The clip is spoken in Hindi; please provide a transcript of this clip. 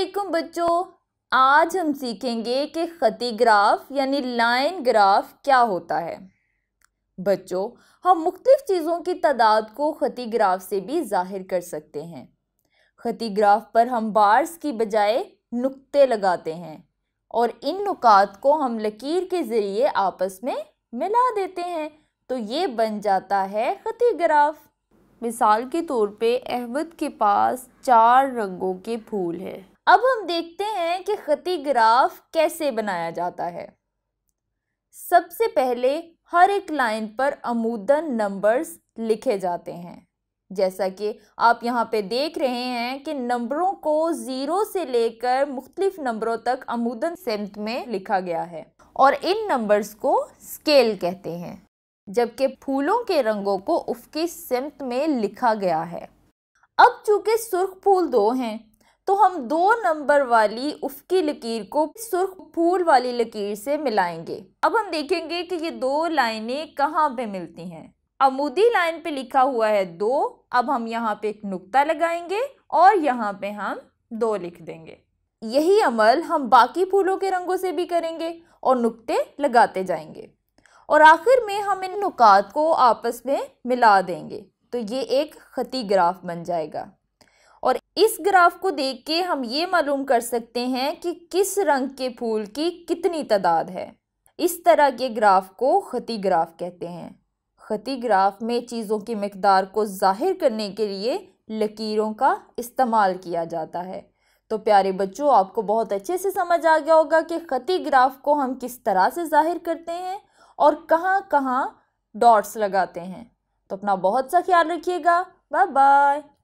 असलकुम बच्चों आज हम सीखेंगे कि ख़ती ग्राफ यानी लाइन ग्राफ क्या होता है बच्चों हम मुख्तफ़ चीज़ों की तादाद को ख़ती ग्राफ से भी जाहिर कर सकते हैं ख़ती ग्राफ पर हम बार्स की बजाय नुक्ते लगाते हैं और इन नुकात को हम लकीर के ज़रिए आपस में मिला देते हैं तो ये बन जाता है ख़ती ग्राफ मिसाल के तौर पे अहमद के पास चार रंगों के फूल हैं अब हम देखते हैं कि खती ग्राफ कैसे बनाया जाता है सबसे पहले हर एक लाइन पर अमूदन नंबर्स लिखे जाते हैं जैसा कि आप यहाँ पे देख रहे हैं कि नंबरों को ज़ीरो से लेकर मुख्तलिफ नंबरों तक अमूदन सेंट में लिखा गया है और इन नंबर्स को स्केल कहते हैं जबकि फूलों के रंगों को उफकी सिमत में लिखा गया है अब चूंकि सुर्ख फूल दो हैं तो हम दो नंबर वाली उफकी लकीर को सुर्ख फूल वाली लकीर से मिलाएंगे अब हम देखेंगे कि ये दो लाइनें कहाँ पे मिलती हैं अमूदी लाइन पे लिखा हुआ है दो अब हम यहाँ पे एक नुक्ता लगाएंगे और यहाँ पे हम दो लिख देंगे यही अमल हम बाकी फूलों के रंगों से भी करेंगे और नुक्ते लगाते जाएंगे और आखिर में हम इन नुकात को आपस में मिला देंगे तो ये एक ख़ती ग्राफ बन जाएगा और इस ग्राफ को देख के हम ये मालूम कर सकते हैं कि किस रंग के फूल की कितनी तादाद है इस तरह के ग्राफ को ख़ती ग्राफ कहते हैं ख़ती ग्राफ में चीज़ों की मकदार को ज़ाहिर करने के लिए लकीरों का इस्तेमाल किया जाता है तो प्यारे बच्चों आपको बहुत अच्छे से समझ आ गया होगा कि ख़ती ग्राफ को हम किस तरह से ज़ाहिर करते हैं और कहाँ कहाँ डॉट्स लगाते हैं तो अपना बहुत सा ख्याल रखिएगा बाय बाय